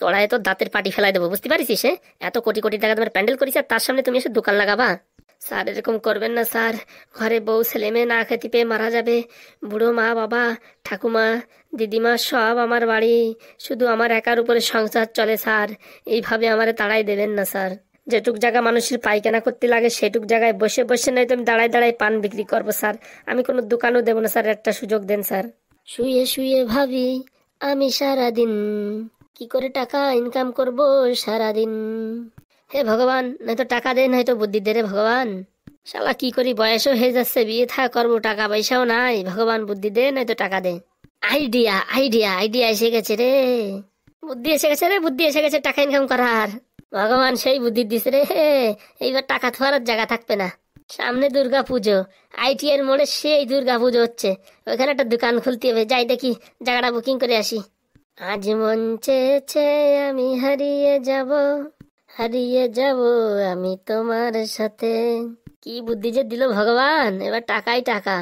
চড়ায় তো দাঁতের পাটি ফেলাই দেবো বুঝতে পারিস সে হ্যাঁ? এত কোটি কোটি টাকা তোমার প্যান্ডেল করিস আর তার সামনে তুমি এসে দোকান লাগাবা স্যার এরকম করবেন না স্যার ঘরে বউ ছেলে মেয়ে না খেতে পেয়ে মারা যাবে বুড়ো মা বাবা ঠাকুমা দিদিমা সব আমার বাড়ি শুধু আমার একার উপরে সংসার চলে স্যার এইভাবে আমারে তাড়াই দেবেন না স্যার যেটুক জায়গা মানুষের পায়খানা করতে লাগে সেটুক জায়গায় বসে বসে নয় তো আমি দাঁড়ায় দাঁড়ায় পান বিক্রি করবো স্যার আমি কোনো দোকানও দেবো না স্যার একটা সুযোগ দেন স্যার শুয়ে শুয়ে ভাবি আমি সারাদিন কি করে টাকা ইনকাম করব সারাদিন হে ভগবান নয়তো টাকা দে নয়তো বুদ্ধি দে রে ভগবান শালা কি করি বয়সও হয়ে যাচ্ছে বিয়ে থা করবো টাকা পয়সাও নাই ভগবান বুদ্ধি দে নয়তো টাকা দে আইডিয়া আইডিয়া আইডিয়া এসে গেছে রে বুদ্ধি এসে গেছে রে বুদ্ধি এসে গেছে টাকা ইনকাম করার ভগবান সেই বুদ্ধি দিছে রে এইবার টাকা থোয়ার জায়গা থাকবে না সামনে দুর্গা পুজো এর মোড়ে সেই দুর্গা পুজো হচ্ছে ওইখানে একটা দোকান খুলতে হবে যাই দেখি জায়গাটা বুকিং করে আসি আজ মন চেয়েছে আমি হারিয়ে যাব হারিয়ে যাব আমি তোমার সাথে কি বুদ্ধি যে দিল ভগবান এবার টাকাই টাকা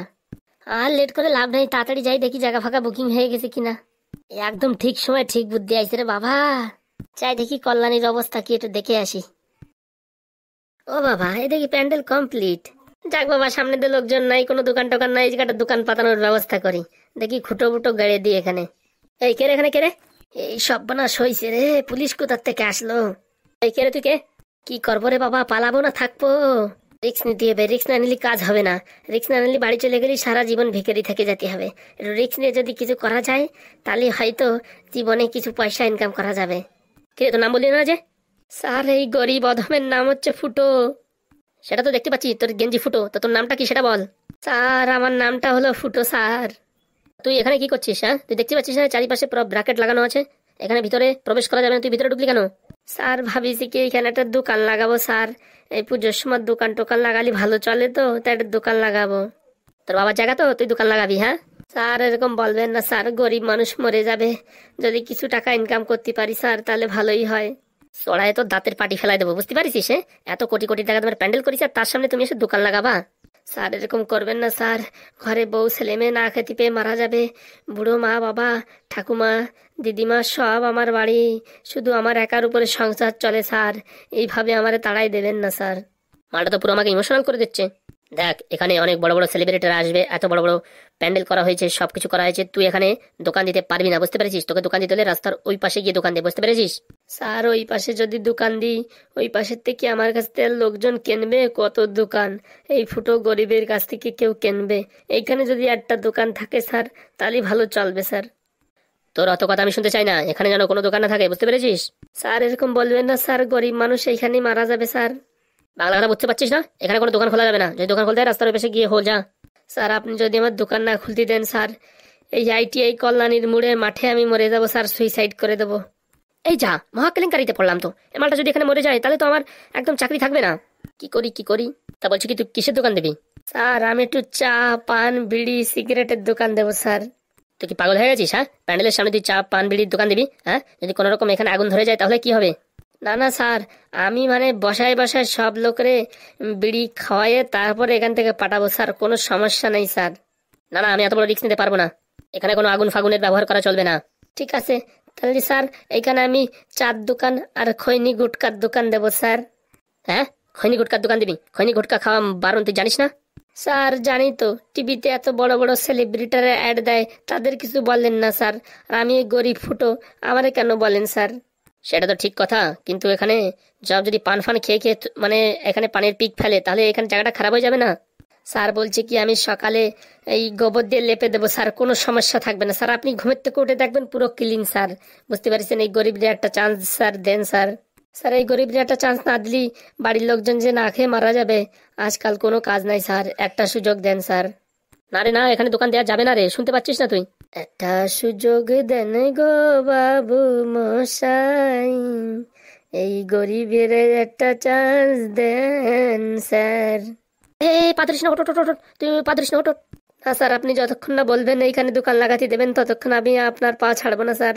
আর লেট করে লাভ নাই তাড়াতাড়ি যাই দেখি জায়গা ফাঁকা বুকিং হয়ে গেছে কিনা একদম ঠিক সময় ঠিক বুদ্ধি আইছে রে বাবা চাই দেখি কল্যাণীর অবস্থা কি একটু দেখে আসি ও বাবা এই দেখি প্যান্ডেল কমপ্লিট যাক বাবা সামনে তো লোকজন নাই কোনো দোকান টোকান নাই যে দোকান পাতানোর ব্যবস্থা করি দেখি খুঁটো বুটো গাড়ি দিই এখানে এই কে রে এখানে কে রে এই সব্যনাশ হয়েছে রে পুলিশ কোথার থেকে আসলো এই কে রে তুই কে কি করবো রে বাবা পালাবো না থাকবো রিক্স নিতে হবে রিক্স না নিলে কাজ হবে না রিক্স না নিলে বাড়ি চলে গেলে সারা জীবন ভিখারি থেকে যেতে হবে রিক্স নিয়ে যদি কিছু করা যায় তাহলে হয়তো জীবনে কিছু পয়সা ইনকাম করা যাবে কে তো নাম বললি না যে স্যার এই গরিব অধমের নাম হচ্ছে ফুটো সেটা তো দেখতে পাচ্ছি তোর গেঞ্জি ফুটো তো তোর নামটা কি সেটা বল স্যার আমার নামটা হলো ফুটো স্যার তুই এখানে কি করছিস হ্যাঁ তুই দেখতে পাচ্ছিস না হ্যাঁ? চারিপাশে ব্র্যাকেট লাগানো আছে এখানে ভিতরে প্রবেশ করা যাবে না তুই ভিতরে ঢুকলি কেন স্যার ভাবিছি কি এখানে একটা দোকান লাগাবো স্যার এই পুজোর সময় দোকান টোকান লাগালি ভালো চলে তো তাই একটা দোকান লাগাবো তোর বাবার জায়গা তো তুই দোকান লাগাবি হ্যাঁ স্যার এরকম বলবেন না স্যার গরিব মানুষ মরে যাবে যদি কিছু টাকা ইনকাম করতে পারি স্যার তাহলে ভালোই হয় চড়ায় তো দাঁতের পাটি ফেলাই দেবো বুঝতে পারিস হ্যাঁ? এত কোটি কোটি টাকা তোমার প্যান্ডেল করিস আর তার সামনে তুমি এসে দোকান লাগাবা স্যার এরকম করবেন না স্যার ঘরে বউ ছেলে মেয়ে না খেতে পেয়ে মারা যাবে বুড়ো মা বাবা ঠাকুমা দিদিমা সব আমার বাড়ি শুধু আমার একার উপরে সংসার চলে স্যার এইভাবে আমারে তাড়াই দেবেন না স্যার মাটা তো পুরো আমাকে ইমোশনাল করে দিচ্ছে দেখ এখানে অনেক বড় বড় সেলিব্রিটিরা আসবে এত বড় বড় প্যান্ডেল করা হয়েছে সব কিছু করা হয়েছে তুই এখানে দোকান দিতে পারবি না বুঝতে পেরেছিস তোকে দোকান দিতে হলে রাস্তার ওই পাশে গিয়ে দোকান দিয়ে বুঝতে পেরেছিস স্যার ওই পাশে যদি দোকান দিই ওই পাশের থেকে আমার কাছ থেকে লোকজন কেনবে কত দোকান এই ফুটো গরিবের কাছ থেকে কেউ কেনবে এইখানে যদি একটা দোকান থাকে স্যার তাহলেই ভালো চলবে স্যার তোর অত কথা আমি শুনতে চাই না এখানে যেন কোনো দোকান না থাকে বুঝতে পেরেছিস স্যার এরকম বলবেন না স্যার গরিব মানুষ এইখানেই মারা যাবে স্যার বাংলা কথা বুঝতে পারছিস না এখানে কোনো দোকান খোলা যাবে না যদি দোকান খুলতে রাস্তার পাশে গিয়ে হো যা স্যার আপনি যদি আমার দোকান না খুলতে দেন স্যার এই আইটিআই কল্যাণীর মোড়ে মাঠে আমি মরে যাবো স্যার সুইসাইড করে দেবো এই যা মহাকালেঙ্কারিতে পড়লাম তো এমালটা যদি এখানে মরে যায় তাহলে তো আমার একদম চাকরি থাকবে না কি করি কি করি তা বলছি কি তুই কিসের দোকান দিবি স্যার আমি একটু চা পান বিড়ি সিগারেটের দোকান দেবো স্যার তুই কি পাগল হয়ে গেছিস হ্যাঁ প্যান্ডেলের সামনে তুই চা পান বিড়ির দোকান দিবি হ্যাঁ যদি কোনো রকম এখানে আগুন ধরে যায় তাহলে কি হবে না না স্যার আমি মানে বসায় বসায় সব লোকরে বিড়ি খাওয়াইয়ে তারপরে এখান থেকে পাঠাবো স্যার কোনো সমস্যা নেই স্যার না না আমি এত বড় রিক্স নিতে পারবো না এখানে কোনো আগুন ফাগুনের ব্যবহার করা চলবে না ঠিক আছে তাহলে স্যার এখানে আমি চার দোকান আর খৈনি গুটকার দোকান দেব স্যার হ্যাঁ খৈনি গুটকার দোকান দিবি খৈনি গুটকা খাওয়া বারণ তুই জানিস না স্যার জানি তো টিভিতে এত বড় বড় সেলিব্রিটারে অ্যাড দেয় তাদের কিছু বলেন না স্যার আর আমি গরিব ফুটো আমারে কেন বলেন স্যার সেটা তো ঠিক কথা কিন্তু এখানে জব যদি পান ফান খেয়ে খেয়ে মানে এখানে পানের পিক ফেলে তাহলে এখানে জায়গাটা খারাপ হয়ে যাবে না স্যার বলছে কি আমি সকালে এই গোবর দিয়ে লেপে দেবো স্যার কোনো সমস্যা থাকবে না স্যার আপনি ঘুমের থেকে উঠে দেখবেন পুরো ক্লিন স্যার বুঝতে পারছেন এই গরিবদের একটা চান্স স্যার দেন স্যার স্যার এই গরিবদের একটা চান্স না দিলি বাড়ির লোকজন যে না খেয়ে মারা যাবে আজকাল কোনো কাজ নাই স্যার একটা সুযোগ দেন স্যার না রে না এখানে দোকান দেওয়া যাবে না রে শুনতে পাচ্ছিস না তুই এটা সুযোগ দেন গো বাবু মশাই এই গরিবের একটা চান্স দেন স্যার এই পাত্রিস না তুমি পাত্রিস না না স্যার আপনি যতক্ষণ না বলবেন এইখানে দোকান লাগাতে দেবেন ততক্ষণ আমি আপনার পা ছাড়বো না স্যার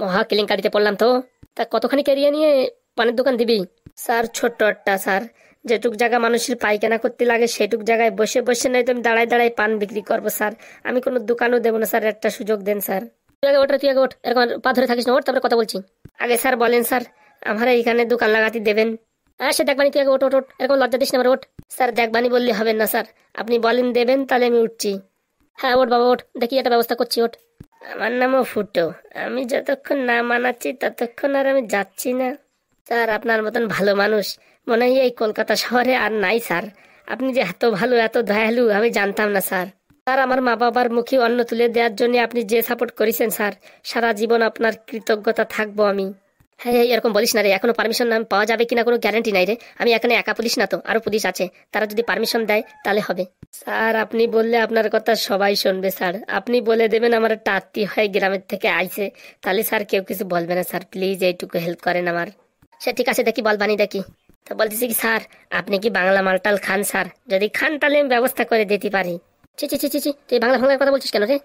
মহা কেলেঙ্কারিতে পড়লাম তো তা কতখানি কেরিয়ে নিয়ে পানের দোকান দিবি স্যার ছোট্ট একটা স্যার যেটুক জায়গা মানুষের পায়খানা করতে লাগে সেটুক জায়গায় বসে বসে নয় তো আমি দাঁড়ায় দাঁড়ায় পান বিক্রি করবো স্যার আমি কোনো দোকানও দেবো না স্যার একটা সুযোগ দেন স্যার তুই আগে ওটা তুই আগে ওঠ এরকম পাথরে থাকিস না ওঠ তারপরে কথা বলছি আগে স্যার বলেন স্যার আমার এইখানে দোকান লাগাতে দেবেন হ্যাঁ সে দেখবানি তুই আগে ওঠ ওঠ ওঠ এরকম লজ্জা দিস না আমার ওঠ স্যার দেখবানি বললে হবে না স্যার আপনি বলেন দেবেন তাহলে আমি উঠছি হ্যাঁ ওঠ বাবা ওঠ দেখি একটা ব্যবস্থা করছি ওঠ আমার নামও ফুটো আমি যতক্ষণ না মানাচ্ছি ততক্ষণ আর আমি যাচ্ছি না স্যার আপনার মতন ভালো মানুষ মনে হয় এই কলকাতা শহরে আর নাই স্যার আপনি যে এত ভালো এত দয়ালু আমি জানতাম না স্যার স্যার আমার মা বাবার মুখে অন্ন তুলে দেওয়ার জন্য আপনি যে সাপোর্ট করেছেন স্যার সারা জীবন আপনার কৃতজ্ঞতা থাকবো আমি হ্যাঁ হ্যাঁ এরকম বলিস না রে এখনো পারমিশন নাম পাওয়া যাবে কিনা কোনো গ্যারান্টি নাই রে আমি এখানে একা পুলিশ না তো আরো পুলিশ আছে তারা যদি পারমিশন দেয় তাহলে হবে স্যার আপনি বললে আপনার কথা সবাই শুনবে স্যার আপনি বলে দেবেন আমার একটা আত্মীয় হয় গ্রামের থেকে আইছে তাহলে স্যার কেউ কিছু বলবে না স্যার প্লিজ এইটুকু হেল্প করেন আমার সে ঠিক আছে দেখি বলবানি দেখি তো বলতেছি কি স্যার আপনি কি বাংলা মালটাল খান স্যার যদি খান তাহলে আমি ব্যবস্থা করে দিতে পারি ছি ছি ছি ছি ছি তুই বাংলা ভাঙলার কথা বলছিস কেন রে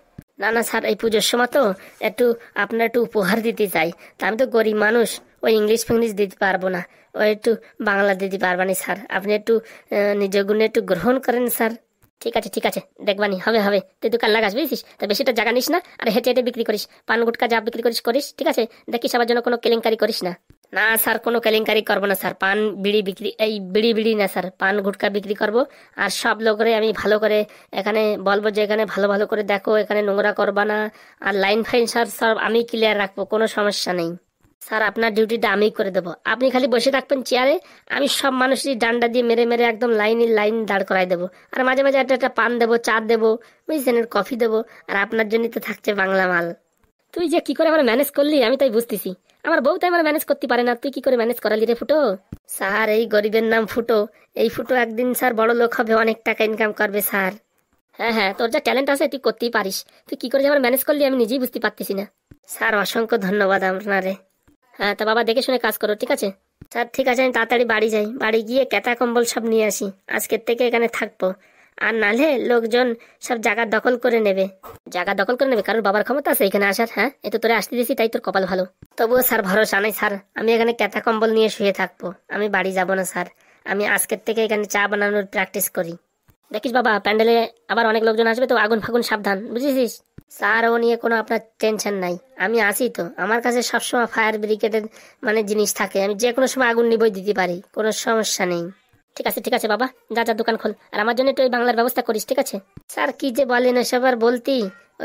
না না স্যার এই পুজোর সময় তো একটু আপনার একটু উপহার দিতে চাই তা আমি তো গরিব মানুষ ওই ইংলিশ ফিংলিশ দিতে পারবো না ওই একটু বাংলা দিতে পারবানি স্যার আপনি একটু নিজের গুণে একটু গ্রহণ করেন স্যার ঠিক আছে ঠিক আছে দেখবানি হবে হবে তুই দোকান লাগাস বুঝিস তা বেশিটা জায়গা নিস না আর হেঁটে হেঁটে বিক্রি করিস পান গুটকা যা বিক্রি করিস করিস ঠিক আছে দেখিস সবার জন্য কোনো কেলেঙ্কারি করিস না না স্যার কোনো কেলেঙ্কারি করবো না স্যার পান বিড়ি বিক্রি এই বিড়ি বিড়ি না স্যার পান গুটকা বিক্রি করব আর সব লোকরে আমি ভালো করে এখানে বলবো যে এখানে ভালো ভালো করে দেখো এখানে নোংরা করবা না আর লাইন ফাইন স্যার সব আমি ক্লিয়ার রাখবো কোনো সমস্যা নেই স্যার আপনার ডিউটিটা আমি করে দেবো আপনি খালি বসে থাকবেন চেয়ারে আমি সব মানুষের ডান্ডা দিয়ে মেরে মেরে একদম লাইন লাইন দাঁড় করাই দেবো আর মাঝে মাঝে একটা একটা পান দেবো চা দেবো বুঝছেন কফি দেবো আর আপনার জন্যই তো থাকছে বাংলা মাল তুই যে কি করে আমার ম্যানেজ করলি আমি তাই বুঝতেছি আমার বউ তাই আমার ম্যানেজ করতে পারে না তুই কি করে ম্যানেজ করালি রে ফুটো স্যার এই গরিবের নাম ফুটো এই ফুটো একদিন স্যার বড় লোক হবে অনেক টাকা ইনকাম করবে স্যার হ্যাঁ হ্যাঁ তোর যা ট্যালেন্ট আছে তুই করতেই পারিস তুই কি করে আমার ম্যানেজ করলি আমি নিজেই বুঝতে পারতেছি না স্যার অসংখ্য ধন্যবাদ আপনারে হ্যাঁ তা বাবা দেখে শুনে কাজ করো ঠিক আছে স্যার ঠিক আছে আমি তাড়াতাড়ি বাড়ি যাই বাড়ি গিয়ে কেতা কম্বল সব নিয়ে আসি আজকের থেকে এখানে থাকবো আর নালে লোকজন সব জায়গা দখল করে নেবে জায়গা দখল করে নেবে কারণ বাবার ক্ষমতা আছে এখানে আসার হ্যাঁ এ তো তোরে আসতে দিয়েছি তাই তোর কপাল ভালো তবুও স্যার ভরসা নাই স্যার আমি এখানে ক্যাথা কম্বল নিয়ে শুয়ে থাকবো আমি বাড়ি যাব না স্যার আমি আজকের থেকে এখানে চা বানানোর প্র্যাকটিস করি দেখিস বাবা প্যান্ডেলে আবার অনেক লোকজন আসবে তো আগুন ফাগুন সাবধান বুঝেছিস স্যার ও নিয়ে কোনো আপনার টেনশন নাই আমি আসি তো আমার কাছে সবসময় ফায়ার ব্রিগেডের মানে জিনিস থাকে আমি যে কোনো সময় আগুন নিবই দিতে পারি কোনো সমস্যা নেই ঠিক আছে ঠিক আছে বাবা যা যা দোকান খোল আর আমার জন্য একটু ওই বাংলার ব্যবস্থা করিস ঠিক আছে স্যার কি যে বলেন ওসব আর বলতি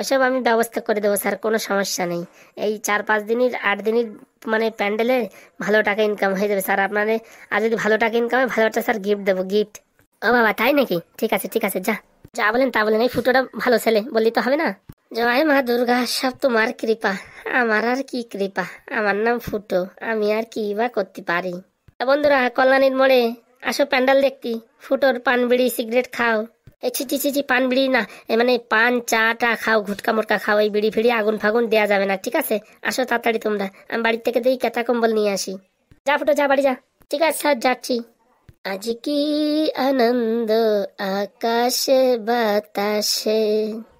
ওসব আমি ব্যবস্থা করে দেবো স্যার কোনো সমস্যা নেই এই চার পাঁচ দিনের আট দিনের মানে প্যান্ডেলে ভালো টাকা ইনকাম হয়ে যাবে স্যার আপনাদের মানে, আর যদি ভালো টাকা ইনকাম হয় ভালো একটা স্যার গিফট দেবো গিফট ও বাবা তাই নাকি ঠিক আছে ঠিক আছে যা যা বলেন তা বলেন এই ফুটোটা ভালো ছেলে বললি তো হবে না জয় মা দুর্গা সব তোমার কৃপা আমার আর কি কৃপা আমার নাম ফুটো আমি আর কি বা করতে পারি বন্ধুরা কল্যাণীর মোড়ে আসো প্যান্ডাল দেখতি ফুটোর পান বিড়ি সিগারেট খাও এই ছিচি ছি পান বিড়ি না মানে পান চা টা খাও ঘুটকা মোটকা খাও এই বিড়ি ফিড়ি আগুন ফাগুন দেওয়া যাবে না ঠিক আছে আসো তাড়াতাড়ি তোমরা আমি বাড়ির থেকে দিই কেতা কম্বল নিয়ে আসি যা ফুটো যা বাড়ি যা ঠিক আছে স্যার যাচ্ছি আজ কি আনন্দ আকাশে বাতাসে